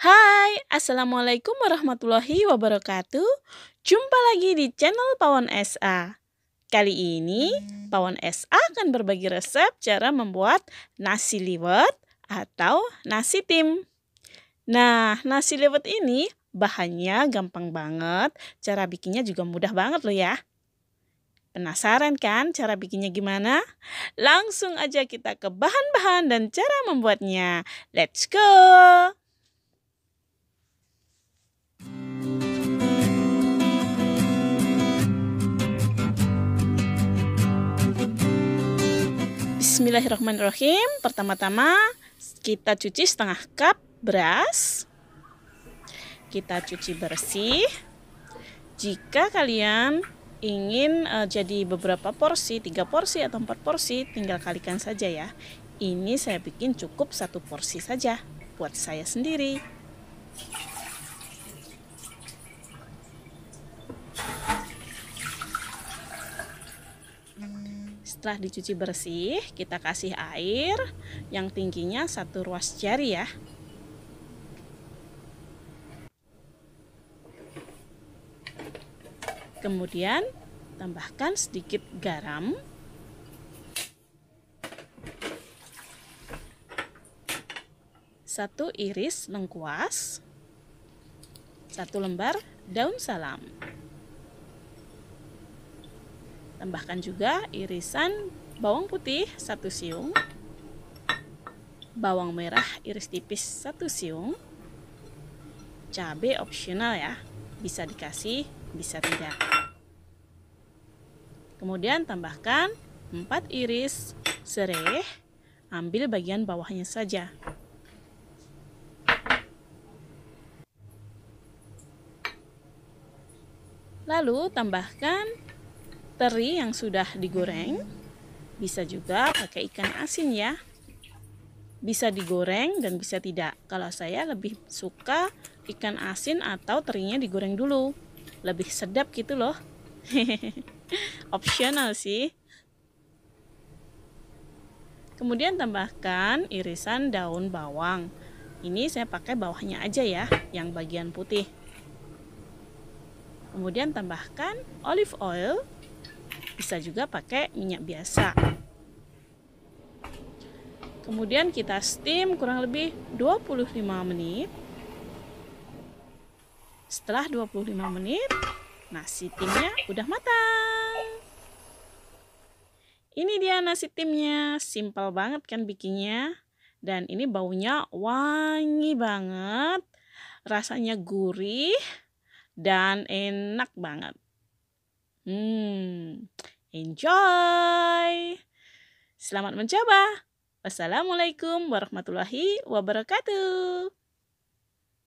Hai, Assalamualaikum warahmatullahi wabarakatuh Jumpa lagi di channel Pawon SA Kali ini, Pawon SA akan berbagi resep cara membuat nasi liwet atau nasi tim Nah, nasi liwet ini bahannya gampang banget Cara bikinnya juga mudah banget loh ya Penasaran kan cara bikinnya gimana? Langsung aja kita ke bahan-bahan dan cara membuatnya. Let's go! Bismillahirrahmanirrahim. Pertama-tama kita cuci setengah cup beras. Kita cuci bersih. Jika kalian ingin uh, jadi beberapa porsi, tiga porsi atau empat porsi, tinggal kalikan saja ya. Ini saya bikin cukup satu porsi saja buat saya sendiri. Setelah dicuci bersih, kita kasih air yang tingginya satu ruas jari ya. Kemudian tambahkan sedikit garam satu iris lengkuas, satu lembar daun salam. Tambahkan juga irisan bawang putih satu siung, bawang merah iris tipis satu siung, cabai opsional ya, bisa dikasih, bisa tidak. Kemudian tambahkan 4 iris serai, ambil bagian bawahnya saja. Lalu tambahkan teri yang sudah digoreng bisa juga pakai ikan asin ya bisa digoreng dan bisa tidak kalau saya lebih suka ikan asin atau terinya digoreng dulu lebih sedap gitu loh optional sih kemudian tambahkan irisan daun bawang ini saya pakai bawahnya aja ya yang bagian putih kemudian tambahkan olive oil bisa juga pakai minyak biasa. Kemudian kita steam kurang lebih 25 menit. Setelah 25 menit, nasi timnya udah matang. Ini dia nasi timnya, simple banget kan bikinnya. Dan ini baunya wangi banget, rasanya gurih dan enak banget. Hmm, enjoy. Selamat mencoba. Wassalamualaikum warahmatullahi wabarakatuh.